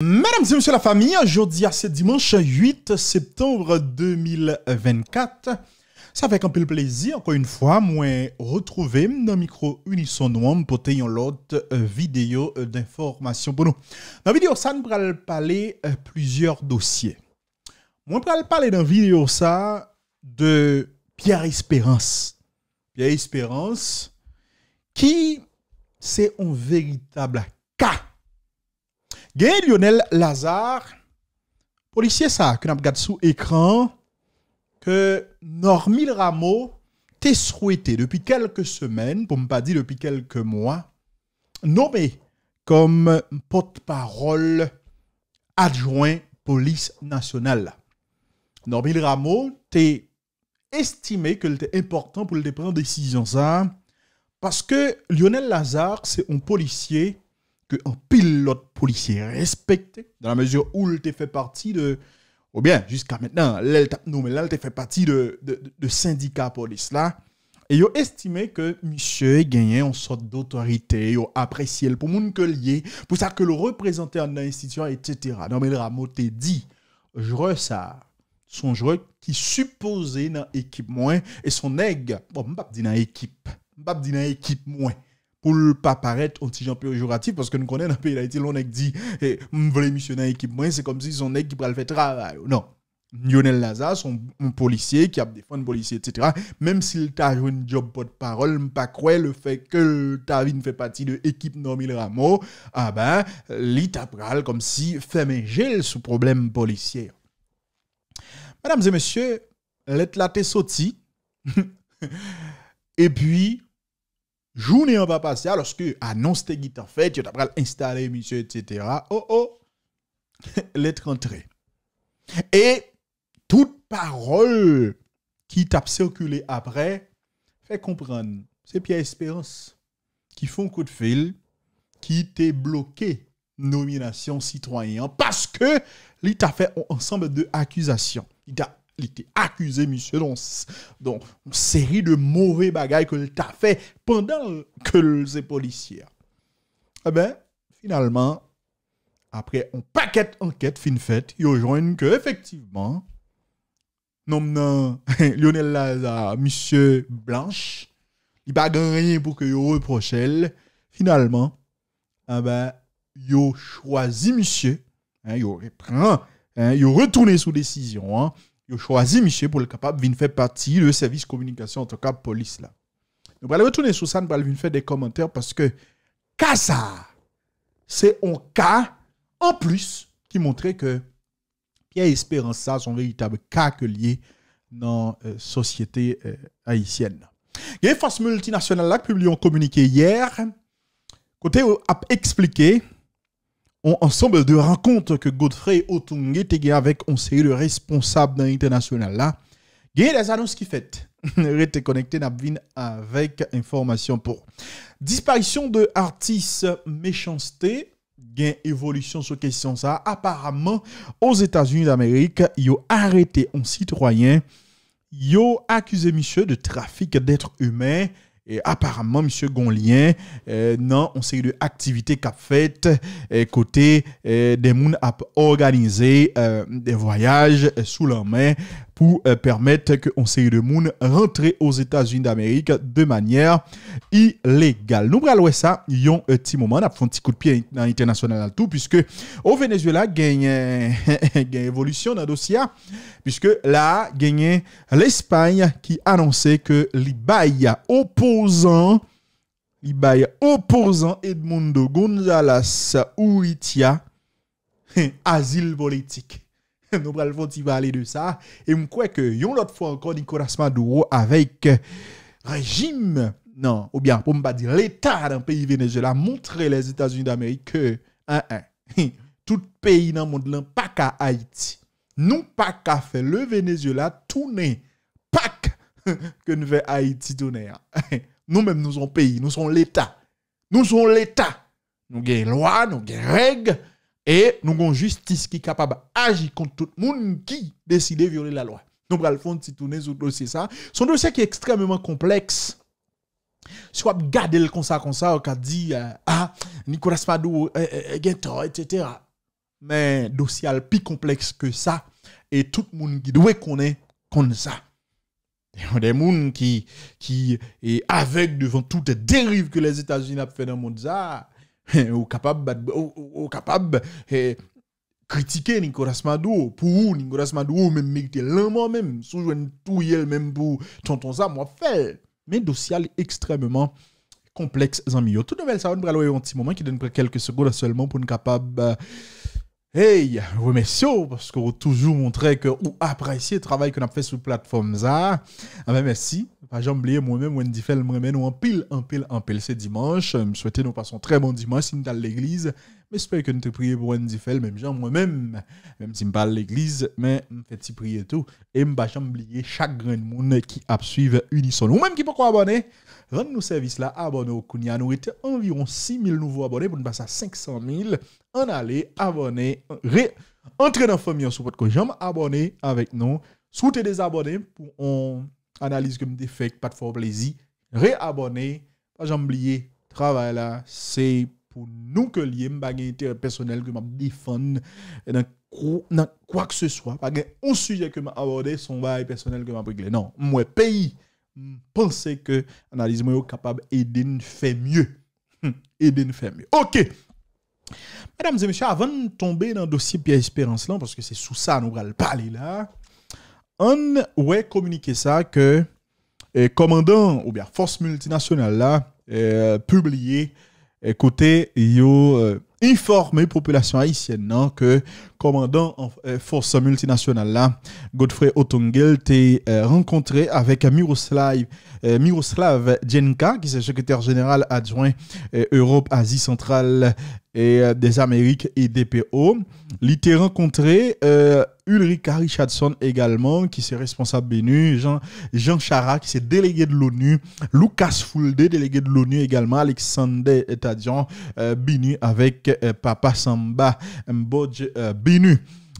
Mesdames et messieurs la famille, aujourd'hui à ce dimanche 8 septembre 2024, ça fait un peu le plaisir, encore une fois, moi retrouver dans le micro Unison noir pour te l'autre euh, vidéo euh, d'information pour nous. Dans la vidéo ça, nous allons parler euh, plusieurs dossiers. Moi, je parler dans la vidéo ça de Pierre Espérance. Pierre Espérance, qui c'est un véritable cas Lionel Lazare, policier ça, que nous avons sous écran, que Normil Rameau t'es souhaité depuis quelques semaines, pour ne pas dire depuis quelques mois, nommé comme porte-parole adjoint police nationale. Normil Rameau t'es estimé que était important pour le prendre décision ça, parce que Lionel Lazare, c'est un policier ke an pil lot polisye respekte, dan la mezyon ou l te fe parti de, ou bien, jiska menen, nou menen, l te fe parti de syndika polis la, e yo estime ke misye genyen an sot d'autorite, yo apresye l pou moun ke liye, pou sa ke l reprezentan nan instityon, etc. Nan menen, a mot te di, jre sa, son jre ki suppose nan ekip mwen, e son neg, mbap di nan ekip, mbap di nan ekip mwen, pour ne pas paraître un petit genre péjoratif, parce que nous connaissons dans le pays d'Haïti, l'on dit, eh, veux émissionner missionnaire équipe, c'est comme si son équipe le fait travail. Non. Lionel Laza, son policier qui a défendu policier, etc. Même s'il t'a joué un job de parole ne pas croire le fait que ta vie ne fait partie de l'équipe Normil Rameau, ah ben, l'itapral comme si fait gel sous problème policier. Mesdames et messieurs, l'être là et puis, journée on va passer lorsque que annonce te en fait, tu as installé, monsieur etc. Oh oh. Lettre entrée. Et toute parole qui t'a circulé après fait comprendre c'est Pierre Espérance qui font coup de fil qui t'a bloqué nomination citoyen parce que lui fait un ensemble de accusations. Il t'a il était accusé, monsieur, dans, une série de mauvais bagailles que t'a fait pendant que les policier. Eh bien, finalement, après un paquet d'enquêtes fin faite, il rejoignent que, effectivement, non, non, Lionel Lazare, monsieur Blanche, il n'a rien pour que vous reproche Finalement, eh ben, yo choisi monsieur, hein, yo hein, retourné sous décision, hein. yo chwazi miche pou lè kapap vin fè pati lè servis komunikasyon an to kap polis la. Nou pralè wè tounen sou san pralè vin fè de komentèr paske kasa, se on ka an plus ki montre ke piè espèran sa son reytab kak liye nan euh, sosyete euh, haisyen. Gè fòs multinasyonal lè ak publion komunike yèr, kote euh, ap eksplikey, ensemble de rencontres que Godfrey Otung était avec un sérieux de responsable dans l'international là. Il y a des annonces qui faites. Restez connectés, Nabvin, avec information pour. Disparition de artistes méchanceté, gain évolution sur question ça. Apparemment, aux États-Unis d'Amérique, ils ont arrêté un citoyen. Ils ont accusé monsieur de trafic d'êtres humains. Et apparemment, Monsieur Gonlien, euh, non, on sait de qu'a fait euh, côté euh, des mouns a organisé euh, des voyages sous la main pour euh, permettre qu'on série de moon rentrer aux États-Unis d'Amérique de manière illégale. Nous allons ça, un euh, petit moment, on a un petit coup de pied dans international tout, puisque au Venezuela, une euh, évolution dans le dossier, puisque là, a l'Espagne qui annonçait que l'Ibaïa opposant l'Ibaïa opposant Edmundo González Uritia asile politique. Nou pralvonti va ale de sa. E mkwe ke yon lot fwa ankon di korasmadouro avek rejim nan. Ou byan pou mba dir l'eta nan peyi Venezuela. Montre les Etats-Unis d'Amerik ke an an. Tout peyi nan mond lan pak a Haiti. Nou pak a fe le Venezuela toune. Pak ke nou ve Haiti toune. Nou men nou son peyi. Nou son l'eta. Nou son l'eta. Nou gen lwa, nou gen reg. Nou gen lwa. E nou gon justice ki kapab aji kont tout moun ki deside viole la lwa. Nou bral fond si toune zout dosye sa. Son dosye ki ekstrememen kompleks. Sou ap gade l kon sa kon sa ok a di, eh, ah, ni kouras pa dou, e eh, eh, gen tro, et cetera. Men, dosye al pi kompleks ke sa, e tout moun ki dwe kone kon sa. E yon de moun ki, ki e avek devan tout e derive ke les Etats-Unis ap fè nan moun za, Eh, ou capable de capable eh, critiquer Nicolas Maduro pour Nicolas Maduro même mériter l'amour même sous tout yel même pour tonton ça moi fait mais dossier extrêmement complexe amis. tout de même ça nous va un petit moment qui donne quelques secondes seulement pour nous capable euh, Hey, vous remercions oh, parce qu'on toujours montré que ou appréciez le travail qu'on a fait sur la plateforme ça. Ah ben merci. Pas jamais oublié moi-même Wendy Fell me sommes en pile en pile en pile ce dimanche. Je souhaite nous passons très bon dimanche si nous l'église. J'espère que nous te prions pour nous Fell, même genre moi-même, même si je parle l'église, mais je fais prier tout. Et je ne vais pas oublier chaque grand monde qui a suivi Unison. Ou même qui peut pas abonner, rendez-nous service là, abonnez-vous. Nous avons environ 6 000 nouveaux abonnés pour nous passer à 500 000. En abonnez-vous. entrez dans la famille sur votre j'aime abonner avec nous. sous des abonnés pour on analyse que me pas de fort plaisir. Réabonner, pas oublier, travail là, c'est pou nou ke liye m bagen ite personel ke m ap difon nan kwa ke se swa bagen ou suje ke m ap abode son baye personel ke m ap igle. Nan, m wè peyi m pense ke analize m wè yo kapab edin fè mye. Hmm, edin fè mye. Ok! Madame Zemesha, avan tombe nan dosye piye esperans lan, parce ke se sou sa nou wè al pale la, an wè komunike sa eh, ke komandan ou bia force multinationale la eh, publie Écoutez, il yo la euh, population haïtienne non hein, que commandant en euh, force multinationale là Godfrey Otongel t'est euh, rencontré avec Miroslav Miroslav Djenka qui est secrétaire général adjoint Europe Asie centrale et des Amériques et DPO il était rencontré Ulrika Richardson également, qui s'est responsable BNU, Jean, Jean Chara, qui est délégué de l'ONU, Lucas Fulde, délégué de l'ONU également, Alexandre Tadian, euh, avec euh, Papa Samba Mbodj euh,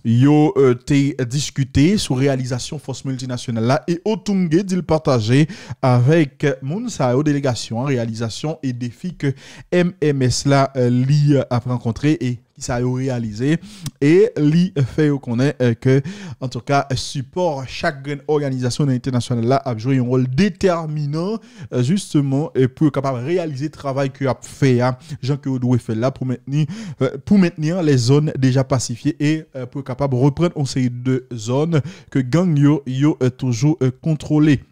Yo été euh, discuté sur réalisation force multinationale là et Otungé d'il le partager avec euh, Mounsao délégation en réalisation et défi que MMS li a rencontré et qui ça réalisé et li fait connaît euh, que en tout cas support chaque organisation internationale là a joué un rôle déterminant euh, justement et pour capable réaliser le travail que a fait gens que faire là pour maintenir euh, pour maintenir les zones déjà pacifiées et pour capable reprendre une série de zones que gang yo yo toujours contrôlées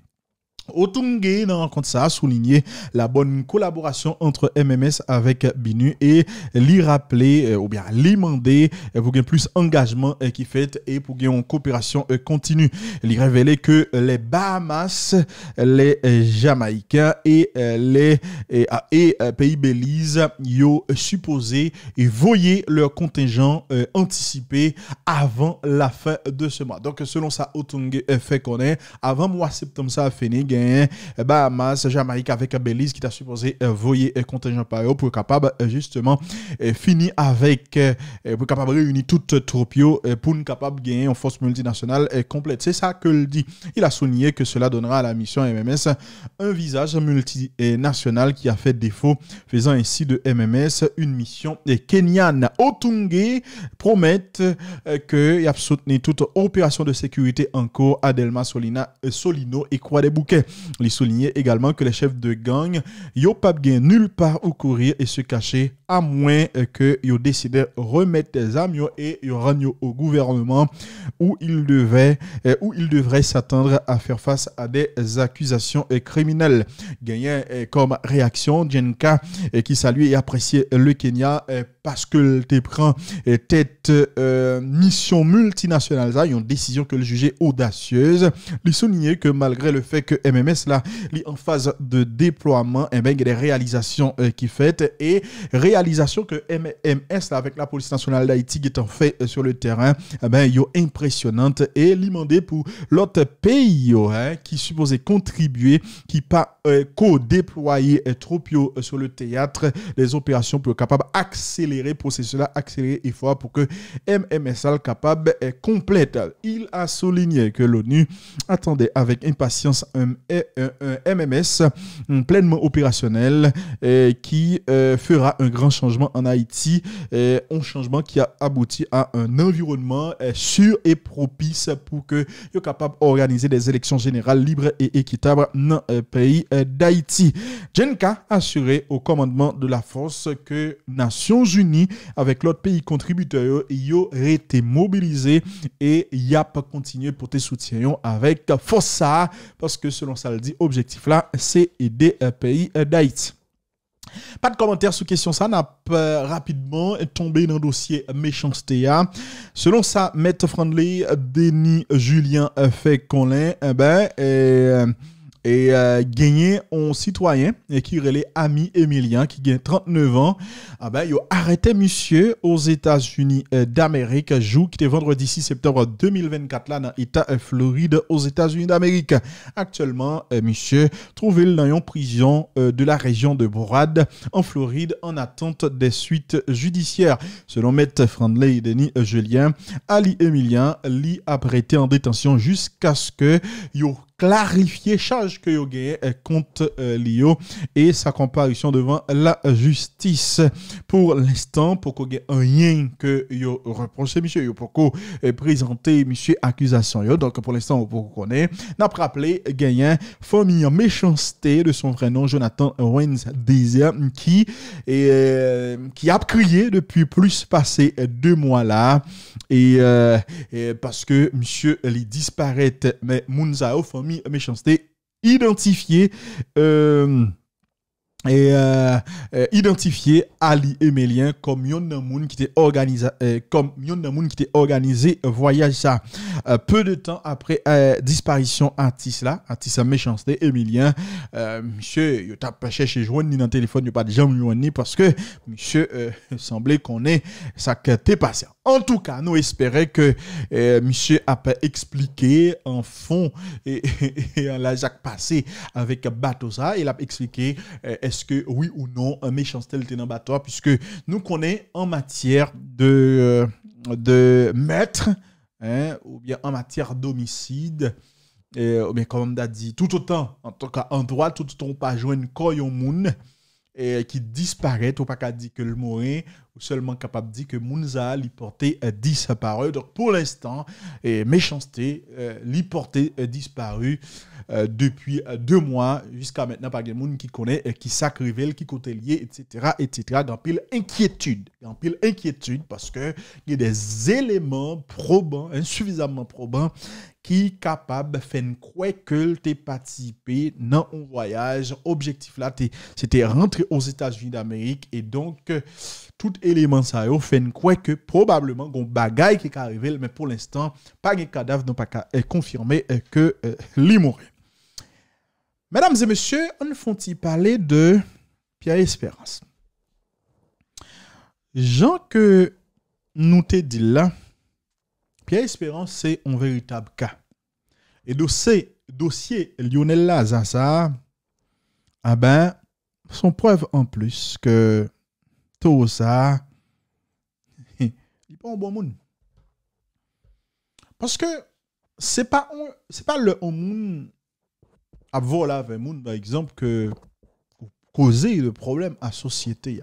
Otunge dans compte ça a souligné la bonne collaboration entre MMS avec Binu et l'y rappeler euh, ou bien l'y demander euh, pour qu'il plus d'engagement euh, qui fait et pour qu'il une coopération continue. Il révéler que les Bahamas, les Jamaïcains et les et, ah, pays Belize supposé et voyaient leur contingent anticipé avant la fin de ce mois. Donc selon ça Otunge fait qu'on est avant mois septembre ça a fini eh Bahamas, ben, Jamaïque avec Belize qui t'a supposé euh, voyer euh, contingent par pour capable justement finir avec pour capable réunir toute tropio pour être capable gagner une force multinationale euh, complète. C'est ça que le dit. Il a souligné que cela donnera à la mission MMS un visage multinational qui a fait défaut, faisant ainsi de MMS une mission kenyane. Otungé promet que il a soutenu toute opération de sécurité en cours à Solina, Solino et Croix des il soulignait également que les chefs de gang n'ont pas bien nulle part où courir et se cacher à moins euh, que ils de remettre les armes et ils au gouvernement où ils devaient euh, où ils devraient s'attendre à faire face à des accusations euh, criminelles. Gagné comme réaction Jenka qui salue et apprécie le Kenya parce que le prend euh, tête euh, mission multinationale a une décision que le juger audacieuse lui souligner que malgré le fait que MMS là est en phase de déploiement et eh ben, a des réalisations qui euh, qui faites et réalisations que MMS là, avec la police nationale d'Haïti qui est en fait sur le terrain eh ben yo impressionnante et demandé pour l'autre pays yo, hein, qui supposait contribuer qui pas co-déployer trop sur le théâtre des opérations pour capable accélérer accélérer processus là accélérer fort pour que MMSL capable est eh, complète il a souligné que l'ONU attendait avec impatience un, eh, MMS pleinement opérationnel eh, qui fera un grand changement en Haïti un changement qui a abouti à un environnement sûr et propice pour que soit capable d'organiser des élections générales libres et équitables dans le pays d'Haïti Jenka assuré au commandement de la force que Nations Unies avec l'autre pays contributeur, il aurait été mobilisé et il a pas continué pour te soutenir avec force parce que selon ça le dit, objectif là, c'est aider un pays d'Haïti. Pas de commentaires sur question ça, n'a pas rapidement tombé dans le dossier méchanceté. Hein. Selon ça, Maître Friendly, Denis Julien euh, fait Colin, eh ben, et, euh, et euh, gagné un citoyen qui relait Ami Emilien, qui gagne 39 ans. Ah ben, il a arrêté monsieur aux États-Unis euh, d'Amérique, Joue qui était vendredi 6 septembre 2024 là dans l'État de euh, Floride aux États-Unis d'Amérique. Actuellement, monsieur trouvé dans une prison de la région de Broad, en Floride en attente des suites judiciaires. Selon Maître Friendly et Denis Julien, Ali Emilien l'y a prêté en détention jusqu'à ce que yo clarifier charge que yo gagne euh, contre euh, Lio et sa comparution devant la justice. Pour l'instant, pour qu'on ait rien que yo reproché monsieur, yo pour euh, présenté monsieur accusation Donc pour l'instant, vous qu'on connaît, n'a pas rappelé gagnant famille méchanceté de son vrai nom Jonathan Wenz Désir qui qui a crié depuis plus passé deux mois là et, parce que monsieur il disparaît mais Mounzao méchanceté identifié euh, et euh, euh, identifié Ali Emelien comme yon moun qui était organisé comme yon moun qui était organisé voyage ça peu de temps après disparition artiste là artiste méchanceté Emilien monsieur il t'a pas cherché joindre ni dans téléphone il pas déjà parce que monsieur semblait qu'on est ça qui en tout cas, nous espérons que eh, M. a expliqué en fond et, en la Jacques passé avec Batoza. Il a expliqué eh, est-ce que oui ou non un méchanceté était dans bateau puisque nous connaissons en matière de, euh, de maître hein, ou bien en matière d'homicide. mais eh, comme on a dit, tout autant, en tout cas en droit, tout autant pas joindre un moun euh, qui disparaît, ou pas qu'à dire que le mourir, ou seulement capable de dire que Mounza l'y portait euh, disparu. Donc pour l'instant, et méchanceté, euh, l'y euh, disparu depuis deux mois, jusqu'à maintenant, par des monde qui connaît, qui sacrivait, qui côté lié, etc., etc., dans pile inquiétude, dans pile inquiétude, parce que il y a des éléments probants, insuffisamment probants, qui capable de faire quoi que tu participé dans un voyage. Objectif là, c'était rentrer aux États-Unis d'Amérique et donc euh, tout élément ça fait quoi que probablement gon bagaille qui est arrivé mais pour l'instant pas de cadavre donc pas euh, confirmé euh, que euh, Mesdames et messieurs, on font parler de Pierre Espérance. Jean que nous t'ai dit là Pierre Espérance, c'est un véritable cas. Et dossier, dossier Lionel Lazassa, ah ben, son preuve en plus que tout ça, il n'est pas un bon monde. Parce que ce n'est pas, pas, le monde à voler avec monde, par exemple, que causer le problème à la société.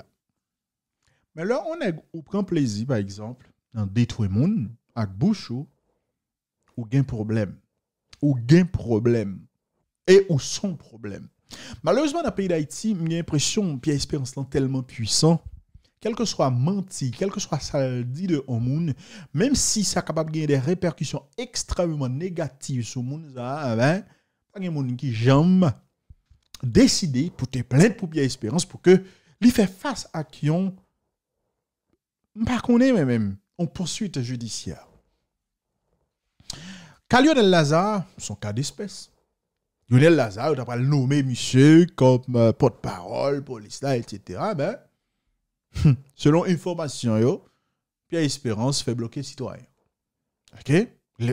Mais là, on, prend plaisir, par exemple, dans détruire le monde ak bouchou, ou gain problème. Ou problème. Et ou son problème. Malheureusement, dans le pays d'Haïti, j'ai l'impression que Espérance est tellement puissant, quel que soit menti, quel que soit ça dit de on même si ça capable de des répercussions extrêmement négatives sur il n'y a pas de moun qui jamais décidé pour te plaindre pour Pierre Espérance pour que lui fait face à qui on ne est même en poursuite judiciaire. Lionel Lazare, son cas d'espèce. Lionel Lazare, on pas nommé monsieur comme euh, porte-parole, police là, etc. Ben, hum, selon information, yo, Pierre Espérance fait bloquer citoyen. OK?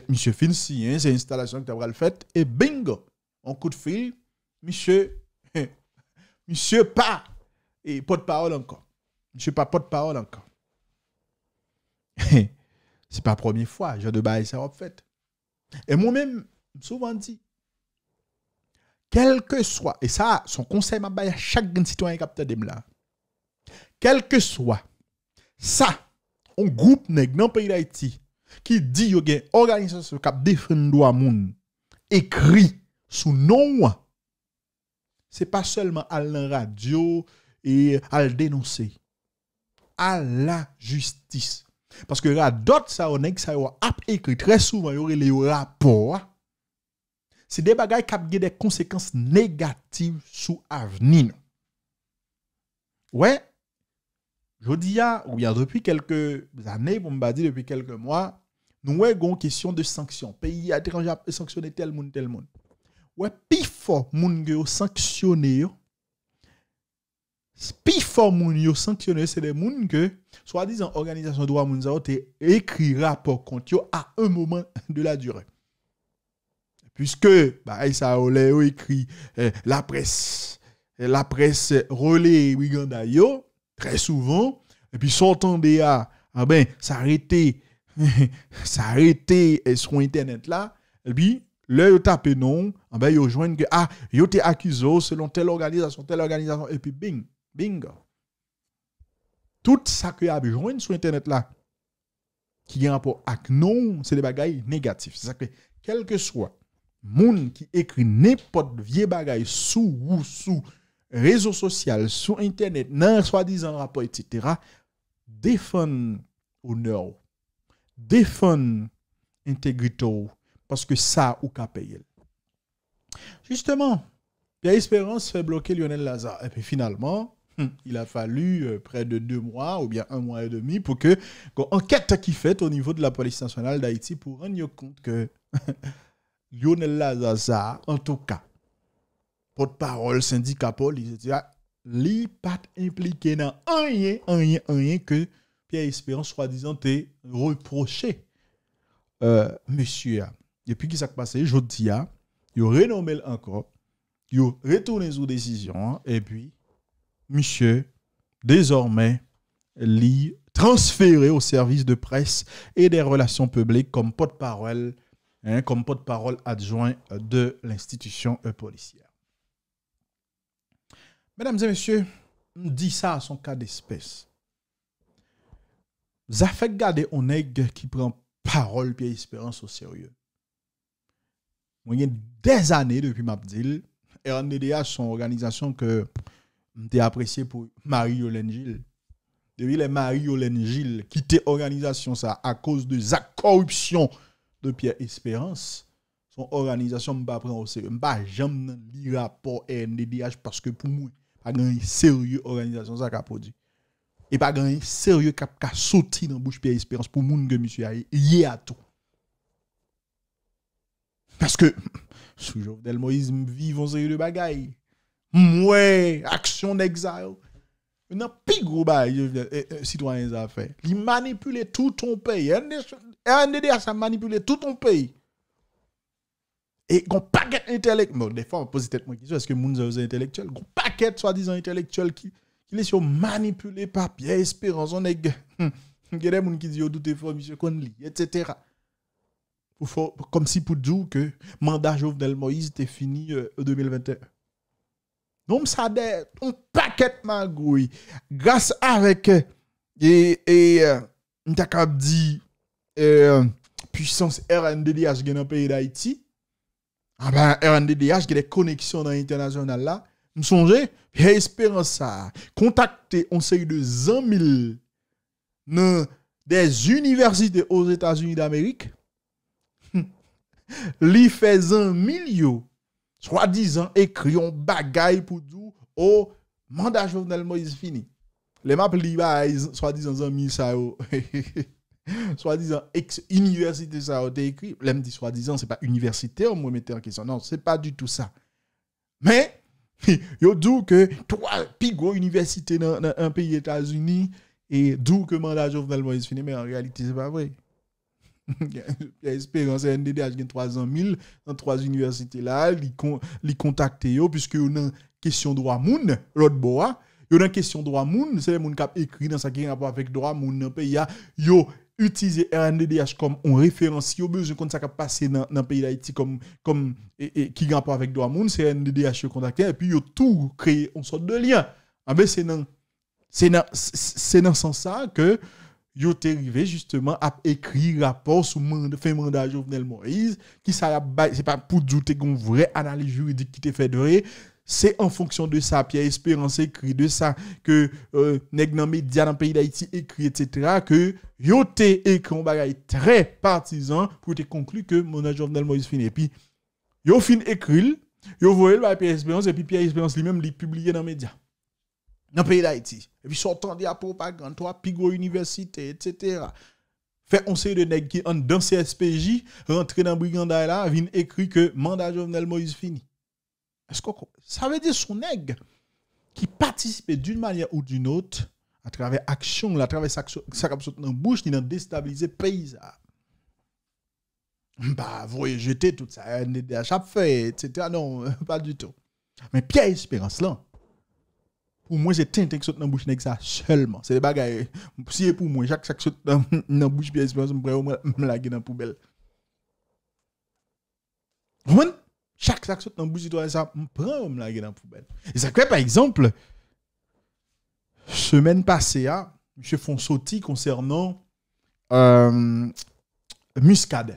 monsieur fin c'est c'est que tu as fait, et bingo! En coup de fil, monsieur, hum, monsieur pas, et porte-parole encore. Monsieur pas porte-parole encore. c'est pas la première fois, je de bail ça en fait. Et moi-même, souvent dit, quel que soit, et ça, son conseil m'a à chaque citoyen capteur de là, quel que soit, ça, un groupe nèg dans le pays d'Haïti qui dit qu'il y a une organisation qui défend le droit monde, écrit sous nom, c'est pas seulement à la radio et à le dénoncer, à la justice. Paske yon adot sa yon ek, sa yon ap ekri, tre souvan yon rele yon rapor. Se de bagay kapge de konsekans negatif sou avnin. Ouè, jodi ya, ou ya drepi kelke zane, pou mba di drepi kelke mwa, nou wè gon kesyon de sanksyon. Pè yi atre anjap, e sanksyon e tel moun, tel moun. Ouè, pi fò moun ge yo sanksyon e yo, pi fort moun yo sanctionné c'est des moun que soi-disant organisation droit moun sa écrit rapport contre yo à un moment de la durée puisque bah ça a écrit la presse eh, la presse relais Wiganda yo très souvent et puis s'entendait à ah ben s'arrêter s'arrêter eh, sur internet là et puis Là, ils tapent non, ils ah ben, que, ah, ils accusé selon telle organisation, telle organisation, et puis bing, Bingo. Tout ça que a besoin sur Internet là, qui a rapport avec nous, c'est des bagailles négatives. C'est que, quel que soit monde qui écrit n'importe vieux bagaille sous ou sous réseau social, sous Internet, dans soi-disant rapport, etc., défend honneur, défend intégrité, parce que ça, ou qu'à payer. Justement, la Espérance fait bloquer Lionel Lazare. Et puis finalement, Mm. Il a fallu euh, près de deux mois ou bien un mois et demi pour que l'enquête qui fait au niveau de la police nationale d'Haïti pour rendre compte que Lionel Lazaza, en tout cas, porte-parole syndicat police, etc., n'est pas impliqué dans rien, rien, rien que Pierre Espérance, soi-disant, ait reproché. Euh, monsieur, depuis qui s'est passé, je dis, il a renommé encore, il a retourné sous décision, et puis monsieur, désormais, lit transféré au service de presse et des relations publiques comme porte-parole, hein, comme porte-parole adjoint de l'institution policière. Mesdames et messieurs, on dit ça à son cas d'espèce. Ça fait garder un qui prend parole et espérance au sérieux. Moi, il y a des années depuis Mabdil, RNDDH, e son organisation que m te apresye pou Marie-Holène Gilles. De vi le Marie-Holène Gilles ki te oranizasyon sa a koz de zak korupsyon de Pierre-Espérance, son oranizasyon m pa pren o seri. M pa jem nan li rapor e NDBH paske pou mou a gen y seri oranizasyon sa ka prodit. E pa gen y seri kap ka soti nan bouche Pierre-Espérance pou moun ke misu yae ye ato. Paske soujou del Moïse m vivan seri de bagayi. moué, action d'exil. Une plus gros bail, eh, eh, citoyens a fait. Ils manipulent tout ton pays. RNDDH a manipuler tout ton pays. Et qu'on paquet intellectuel. Bon, des fois, on pose tête moi question est-ce que moun avez intellectuel Qu'on paquet soi-disant intellectuel qui qui sur manipuler papier, espérance, on Il y a des gens qui disent doute est fort, monsieur Conley, etc. Comme si pour dire que mandat Jovenel Moïse était fini euh, en 2021. nou m sa de, ton paket ma gouy, gas avèk, e, e, m tak ap di, e, puissance RNDDH gen an peye d'Haïti, aban ah RNDDH gen de koneksyon nan international la, m sonje, piye espèran sa, kontakte onseye de zan mil, nan, de z'universite oz Etat-Unis d'Amerik, li fe zan mil yo, Swa dizan ekriyon bagay pou dou o oh, mandajovnel Moïse Fini. Le map li ba, swa dizan zanmi sa yo. Swa dizan eks-universite sa yo de ekri. Lem di swa dizan, se pa universite ou mwemete an kesan. Non, se pa du tout sa. Men, yo dou ke pigo universite nan an peyi Etats-Unis e dou ke mandajovnel Moïse Fini. Men, en reality, se pa vrej. un NDDH qui a 300 000 dans trois universités là, li, con, li y yo, puisque question nan question droit moun, l'autre boa, a une question de droit moun, c'est les qui a écrit dans sa qui rapport avec droit moun y pays ya, yo utiliser NDDH comme un référence, yo besoin ça qui a passé dans le pays d'Haïti comme, comme, qui et, rapport avec droit moun, c'est RNDDH a contacté et puis yo tout créé une sorte de lien. mais ah ben, c'est dans, ce sens ça que, yo te rive justement ap ekri rapor sou fè manda Jovenel Moïse, ki sa la baye, se pa pou djoute kon vre, anali juridik ki te fè dre, se en fonksyon de sa, Pierre Espérance ekri de sa, ke neg nan media nan peyi d'Haïti ekri, etc., yo te ekron bagay tre partizan pou te konklu ke manda Jovenel Moïse fin epi. Yo fin ekril, yo vorel by Pierre Espérance, epi Pierre Espérance li mèm li publie nan media. dans le pays d'Haïti. Et puis, sortant de propagande, toi, Pigo Université, etc. Fait on sait de nèg qui en dans CSPJ, rentré dans Briganda là, vient écrit que mandat Jovenel Moïse fini. Est-ce que ça veut dire son nèg qui participait d'une manière ou d'une autre à travers action, à travers sa dans bouche, qui a déstabilisé le pays. Bah, vous voyez, jeter tout ça, à chaque fait, etc. Non, pas du tout. Mais Pierre Espérance là, pour moi c'est tintin qui dans bouche ça seulement c'est des bagages si pour moi chaque chaque saute dans bouche puis je me la dans poubelle chaque sac dans bouche toi ça me me la poubelle et ça par exemple semaine passée à hein, monsieur concernant euh, muscade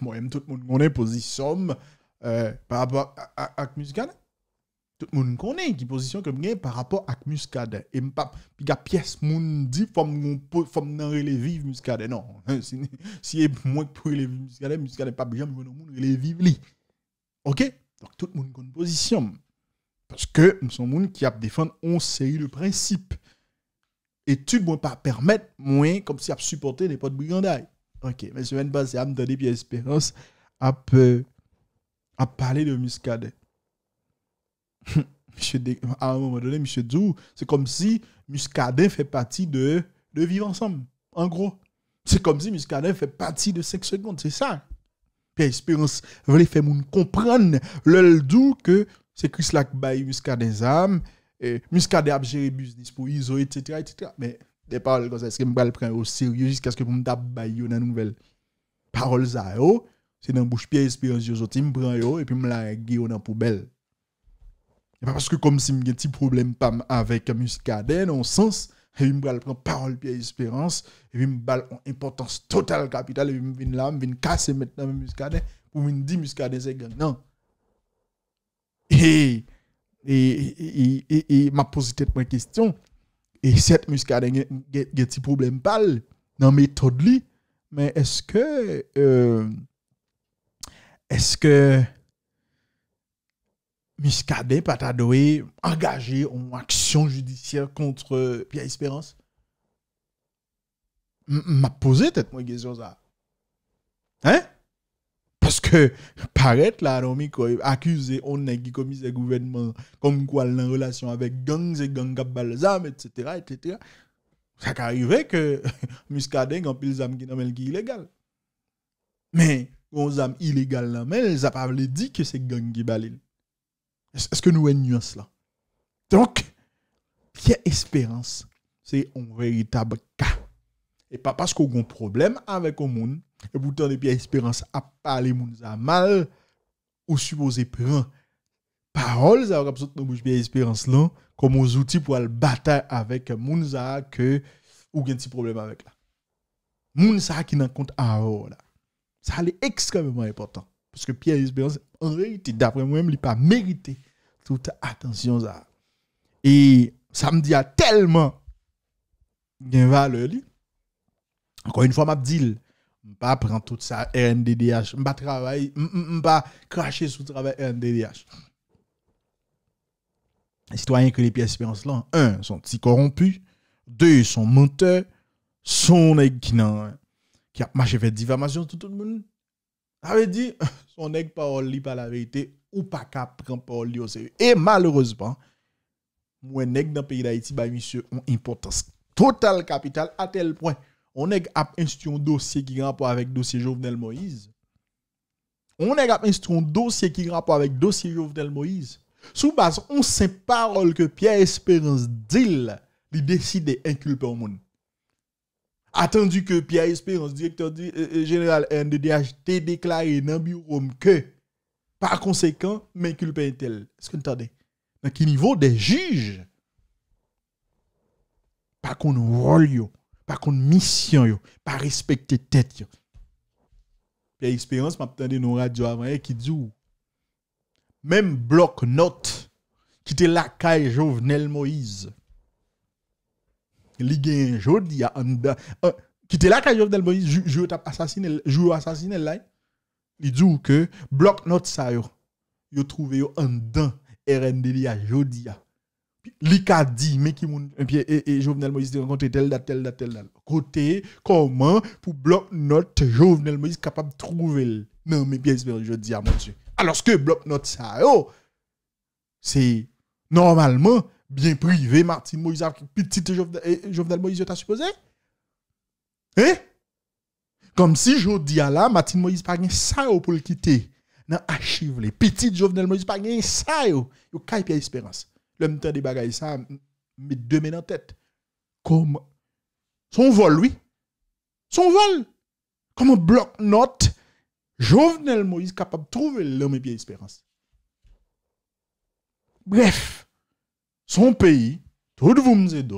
moi même tout le monde connaît position euh, par rapport à, muscade tout le monde connaît qui position que par rapport à Muscadet. et pas puis la pièce qui dit que je dans relève Muscadet. non hein, si si moins pour relève muscade muscade pas bien mais monde relève li OK donc tout le monde connaît position parce que nous sommes monde qui a défendre une série de principes ne peux pas permettre moins comme si à supporter les potes brigandailles OK mais pas ça à me donner espérance à à parler de Muscadet. à un moment donné, monsieur Dou, c'est comme si Muscadet fait partie de, de Vivre Ensemble, en gros. C'est comme si Muscadet fait partie de 5 secondes, c'est ça. Puis Espérance voulait faire comprendre le Dou que c'est Chris Lac Muscadet Zam, et Muscadet a géré business pour ISO, etc., Mais des paroles comme ça, est-ce que je vais le prendre au sérieux jusqu'à ce que je tape dans la nouvelle Paroles à c'est dans bouche pierre espérance je te me prends et puis me la dans la poubelle E pa paske kom si m gen ti problem pa avèk muskade nan sens, evim bal pran parol piye espérans, evim bal an importans total kapital, evim vin lam, vin kase mèt nan m muskade, ou vin di muskade zè gen nan. E, e, e, e, e ma posi tèt mwen kestyon, e set muskade gen ti problem bal nan metod li, men eske, e, euh, eske, Muscadet Patadoé engagé en action judiciaire contre Pierre Espérance M'a posé peut-être moi question ça. Hein Parce que paraît là non, quoi, accusé on est qui commis le gouvernement comme quoi en relation avec gangs et gangs à balzam etc etc. Ça arrivé que Muscadet en pile zam qui dans qui illégal. Mais on zam illégal là mais ça pas dit que c'est gang qui balil. Est-ce que nous avons une nuance là? Donc, Pierre Espérance, c'est un véritable cas. Et pas parce qu'on a un problème avec le monde, et pourtant, Pierre Espérance a parlé monde mal, ou supposé prendre parole, ça Espérance là, comme aux outils pour le bataille avec monde que ou un petit problème avec là. monde qui n'en compte à là. Ça, c'est extrêmement important. Parce que Pierre Espérance, en réalité, d'après moi-même, il n'a pas mérité toute attention. Ça. Et ça me dit à tellement de valeur. Encore une fois, je dit, je pas prendre tout ça RNDDH, je ne pas travailler, je pas cracher sous le travail RNDDH. Les citoyens que les Pierre Espérance, là, un, sont si corrompus, deux, sont menteurs, sont qui, qui a marché fait diffamation tout le monde Avè di, sonèk parol li pa la veyte ou pa kap pran parol li ose. E maloresepan, mwenèk dan peyi da iti, ba misye, an impotans total kapital a tel pwen. Onèk ap instyon dosye ki granpo avèk dosye Jovenel Moïse. Onèk ap instyon dosye ki granpo avèk dosye Jovenel Moïse. Sou bas, on se parol ke Pierre Esperance dil li deside inkulpe o mouni. Atendu ke P.A. Esperance, direktor eh, eh, general N.D.D.H.T. deklare nan bi oum ke, pa konsekant men kulpe entel. Esken tande, nan ki nivou de juj, pa kon rol yo, pa kon misyon yo, pa respekte tet yo. P.A. Esperance map tande nou radyo avanye ki djou, men blok not ki te lakay jovnel Moïse. ligue un jour, Qui était là quand Jovenel Moïse, joue assassiné, joue assassiné là. Il dit que bloc note ça, yo. Yo trouvé yo en RNDLIA jodia. Li ka di, mais qui moun, et, Jovenel Moïse te rencontré tel date, tel tel Côté, comment, pour bloc note, Jovenel Moïse capable de trouver. Non, mais bien sûr, jodia, mon Dieu. Alors que bloc note ça, yo, c'est normalement bien privé, Martin Moïse, petit Jovenel eh, Moïse, tu as supposé? Hein? Comme si je dis à la, Martin Moïse pas gagné ça pour le quitter. Dans archive, les Jovenel Moïse pas gagné ça. y a une espérance. Le temps des bagages ça, met deux mains en tête. Comme son vol, lui Son vol. Comme un bloc-note, Jovenel Moïse capable de trouver l'homme et bien espérance. Bref son pays, tout le monde c'est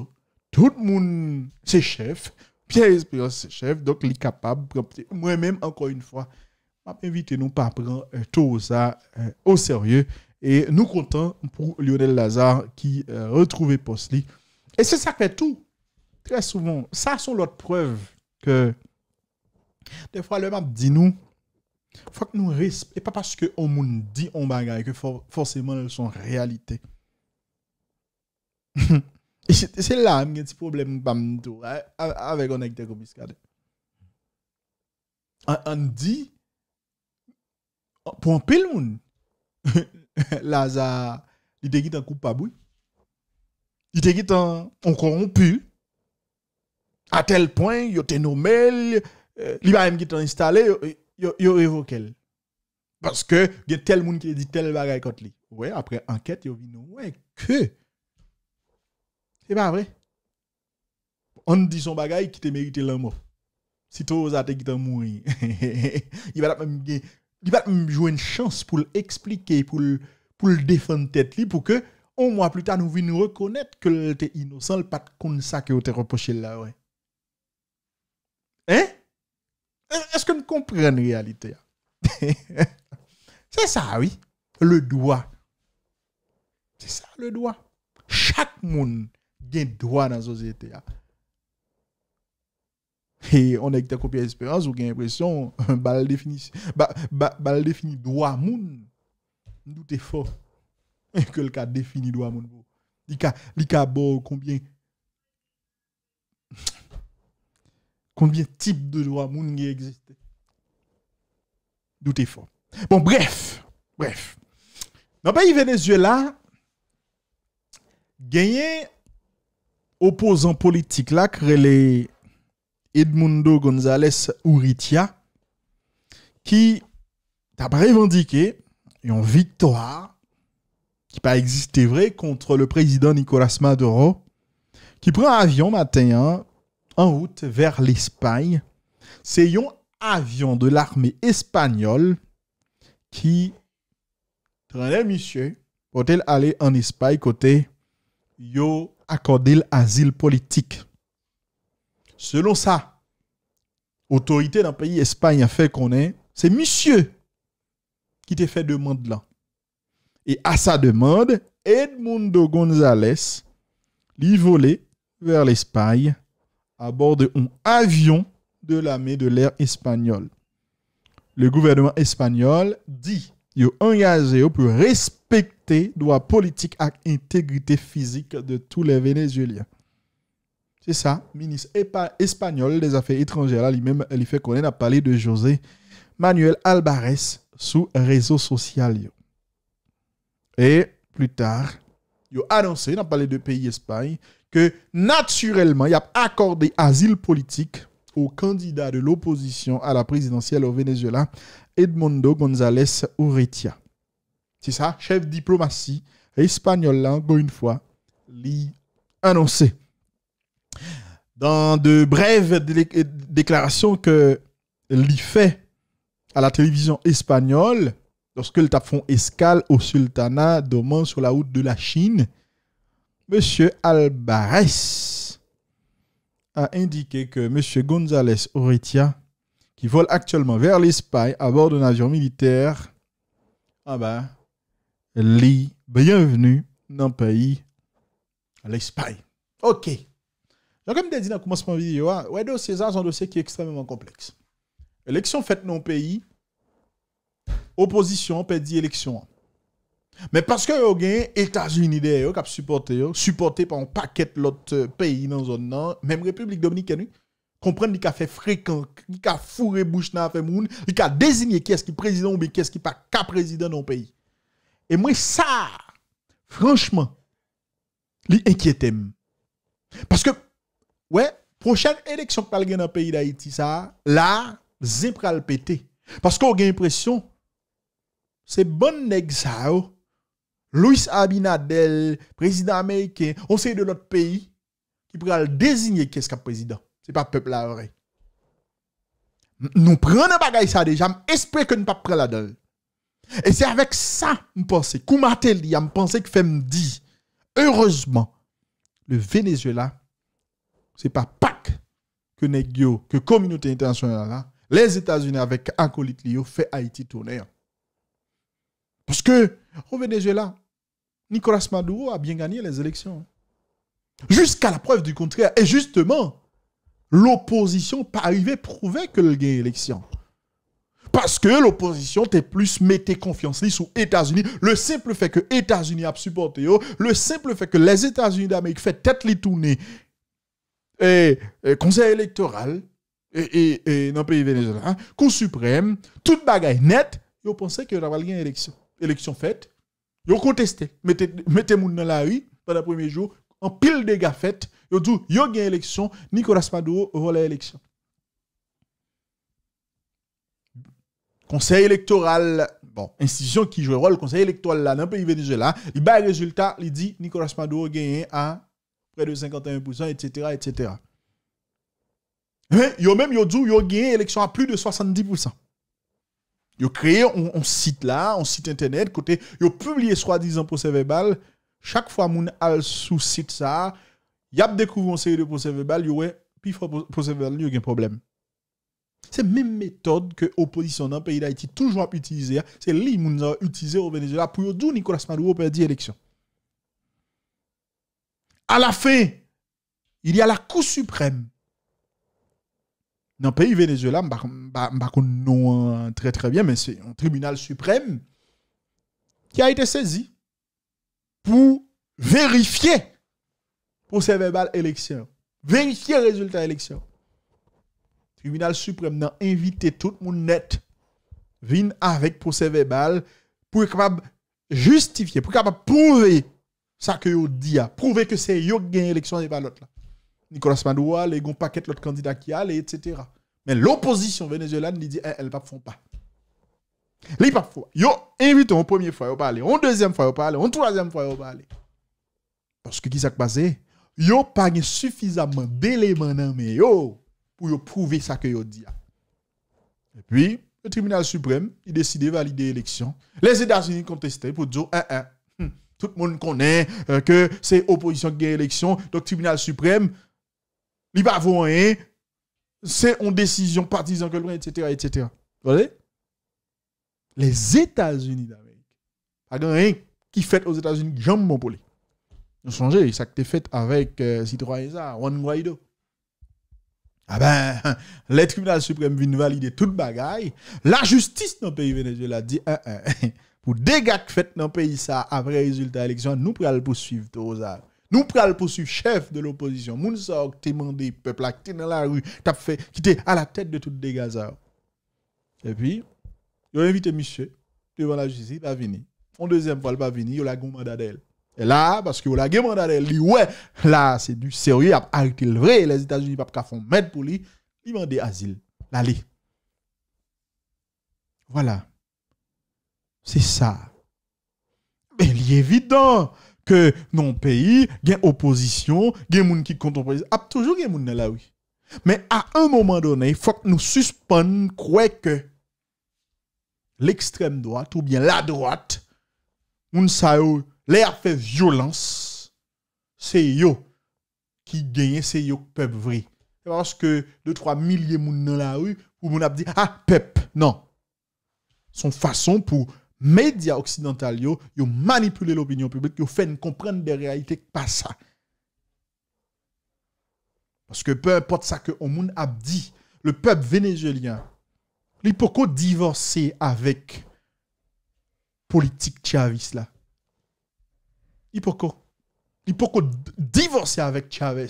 tout le monde ses chef, Pierre Espérance c'est chef, donc il est capable. Moi-même, encore une fois, je nous pas prendre euh, tout ça euh, au sérieux. Et nous comptons pour Lionel Lazare qui euh, retrouve retrouvait Postli. Et c'est ça qui fait tout, très souvent, ça c'est l'autre preuve que des fois le map dit nous, faut que nous respections. Et pas parce qu'on nous dit on bagaille que forcément elles sont réalité. c'est là que j'ai un petit problème avec un acteur comme Muscadet. On dit, pour un pile monde, Laza, il te quitte un coupable. Il te quitte un corrompu. À tel point, il te nommé, il va eh, même quitter installé, il révoqué. Parce que il y a tel monde qui dit tel bagaille contre lui. Ouais, après enquête, il vient ouais que c'est pas vrai. On dit son bagage qui te mérite l'amour. Si toi, ça te quitte mourir. il va il va jouer une chance pour l'expliquer, pour pour le défendre tête pour que un mois plus tard nous venions reconnaître que tu était innocent, pas comme ça que t'es reproché là ouais. Hein? Est-ce que nous comprenons la réalité? C'est ça, oui. Le droit. C'est ça, le droit. Chaque monde gagne droit dans la société. Et on a été copié espérance, ou a l'impression, bal défini, bal défini droit moun, nous fort. Que le cas défini droit moun. Il a combien combien type types de droits moun qui existent. D'où fort. Bon, bref, bref. Dans le pays Venezuela, gagné opposant politique là, les Edmundo González Uritia, qui a revendiqué une victoire qui pas existé vrai contre le président Nicolas Maduro, qui prend un avion matin hein, en route vers l'Espagne. C'est un avion de l'armée espagnole qui traînait monsieur pour aller en Espagne côté yo accorder l'asile politique. Selon ça, autorité d'un pays Espagne a fait qu'on est, c'est monsieur qui t'a fait demande là. Et à sa demande, Edmundo González l'y volé vers l'Espagne à bord d'un avion de l'armée de l'air espagnole. Le gouvernement espagnol dit qu'il a engagé pour respecter Respecter droit politique à l'intégrité physique de tous les Vénézuéliens, c'est ça. ministre espagnol des Affaires étrangères lui-même même fait fait connaître de José Manuel Alvarez sous social. réseaux sociaux. tard, plus a annoncé, il a parlé de pays Espagne, que naturellement, il a accordé asile politique au candidat de l'opposition à la présidentielle au Venezuela, Edmundo González Urrutia. C'est ça, chef diplomatie espagnol, là, encore une fois, l'y annoncé. Dans de brèves déclarations que l'y fait à la télévision espagnole, lorsque le tapon escale au sultanat d'Oman sur la route de la Chine, M. Alvarez a indiqué que M. González Oritia, qui vole actuellement vers l'Espagne à bord d'un avion militaire, ah ben, Li, byenvenu nan peyi, al espay. Ok. Nan kem de di nan koumanseman videyo, wè do sezaj an dosye ki ekstrememan kompleks. Eleksyon fèt nan peyi, oposisyon pè di eleksyon an. Mè paske yo gen, Etasunide yo kap suportè yo, suportè pa an pakèt lot peyi nan zon nan, mèm Republik Dominikè nou, kompren di ka fè frekank, di ka fure bouch nan fè moun, di ka dezinyè kè eski prezidant ou bi kè eski pa ka prezidant nan peyi. Et moi, ça, franchement, l'inquiète inquiète. Parce que, ouais, prochaine élection que dans le pays d'Haïti, ça, là, zin le péter. Parce qu'on a l'impression, c'est bon nèg ça, oh. Louis Abinadel, président américain, on sait de notre pays, qui pourra le désigner qu'est-ce qu'un président. C'est pas peuple à vrai. Nous prenons bagage, ça déjà, j'espère que nous pas prendre la donne. Et c'est avec ça que je pense. que je pense que je me dit, heureusement, le Venezuela, ce n'est pas Pac que Negio, que communauté internationale hein, les États-Unis avec acolyte Lio fait Haïti tourner. Hein. Parce que au Venezuela, Nicolas Maduro a bien gagné les élections. Hein. Jusqu'à la preuve du contraire. Et justement, l'opposition pas arrivée prouver que le gain élection. Parce que l'opposition était plus mettez confiance sous États-Unis. Le simple fait que États-Unis a supporté le simple fait que les États-Unis d'Amérique fait tête les tournées et, conseil électoral et, et, dans le pays vénézuélien, hein, Cour suprême, toute bagaille nette, yo pensait que avait une élection, élection faite. ont contesté, mettez mettez dans la rue pendant le premier jour, en pile de gars Ils ont dit yo une élection, Nicolas Maduro vole l'élection. Conseil électoral, bon, institution qui joue le rôle, conseil électoral là, dans le pays là. il bat le résultat, il dit Nicolas Maduro gagné à près de 51%, etc., etc. Mais, a même, yo dit, a gagné l'élection à plus de 70%. Il a créé un, site là, un site internet, côté, a publié soi-disant procès-verbal, chaque fois moun al sous site ça, y a découvert une série de procès-verbal, yo plus puis procès-verbal, yo un problème. C'est la même méthode que l'opposition dans le pays d'Haïti toujours utilisée. Hein. C'est lui qui a utilisé au Venezuela pour dire Nicolas Maduro perdit l'élection. À la fin, il y a la Cour suprême. Dans le pays Venezuela, je ne sais hein, très très bien, mais c'est un tribunal suprême qui a été saisi pour vérifier pour ces verbal élections vérifier le résultat élections tribunal suprême n'a invité tout le monde net venir avec procès verbal pour être capable justifier, pour être capable prouver ça que vous dit, prouver que c'est yo qui gagné l'élection et pas l'autre. Nicolas Maduro, les gon l'autre candidat qui a, etc. Mais l'opposition vénézuélienne dit, eh, elle ne font pas. Les pas font. Yo invite en première fois, yo parler, en deuxième fois, yo parler, en troisième fois, yo Parce que qui s'est passé? Yo pas suffisamment d'éléments dans yo pour prouver ça que vous dit. Et puis, le tribunal suprême, il décide de valider l'élection. Les États-Unis contestaient pour dire, hein, hein, hmm, tout le monde connaît euh, que c'est opposition qui gagne l'élection. Donc, le tribunal suprême, il pas rien. Hein, c'est une décision partisan que etc., etc. Vous voyez? Les États-Unis d'Amérique, pas rien qui fait aux États-Unis, jamais mon pour Ils ont ça que fait avec euh, Juan Guaido. Ah ben, le tribunal suprême vient valider toute bagaille. La justice dans le pays Venezuela dit, un, hein, un, hein, hein, pour dégâts fait dans le pays, ça, après résultat élection, nous prenons le poursuivre, ça. Nous prenons le poursuivre chef de l'opposition. Mounsa, sort, t'es mandé, peuple, qui dans la rue, fait, qui à la tête de tout dégâts. Et puis, il a invité monsieur devant la justice, il va venir. En deuxième fois, il va venir, il a la d'elle. Et Là, parce que vous avez demandé, lui, ouais, là, c'est du sérieux, a le vrai, les États-Unis pas font mettre pour lui, il demande asile. L'aller. Voilà. C'est ça. Mais il est évident que dans le pays, il y a opposition, il y a des gens qui comptent ah, Il y a toujours des gens là, oui. Mais à un moment donné, il faut que nous suspendions, croit que l'extrême droite ou bien la droite, nous savons L'air fait violence, c'est yo qui gagne, c'est yo qui peuple vrai. E Parce que 2-3 milliers de dans la rue, pour moun a dit, ah, peuple !» non. Son façon pour médias occidentaux, yo manipuler l'opinion publique, yo faire comprendre des réalités pas ça. Parce que peu importe ça que on gens a dit, le peuple vénézuélien, il peut divorcer avec politique Chavis là il pas divorcé avec Chavez,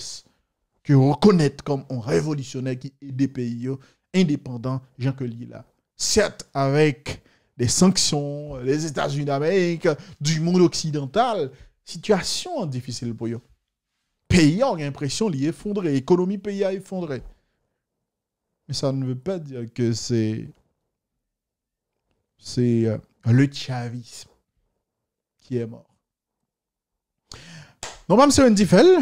que reconnaître comme un révolutionnaire qui est des pays indépendants, Jean claude Lila. Certes, avec des sanctions, les États-Unis d'Amérique, du monde occidental, situation difficile pour eux. Pays en l'impression l'économie effondrer, économie pays a effondré. Mais ça ne veut pas dire que c'est c'est euh, le chavisme qui est mort. Non, M. Ndifel.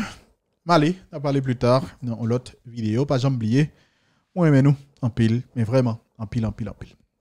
mali, on va parler plus tard dans l'autre vidéo. Pas oublié on aime nous, en pile, mais vraiment, en pile, en pile, en pile.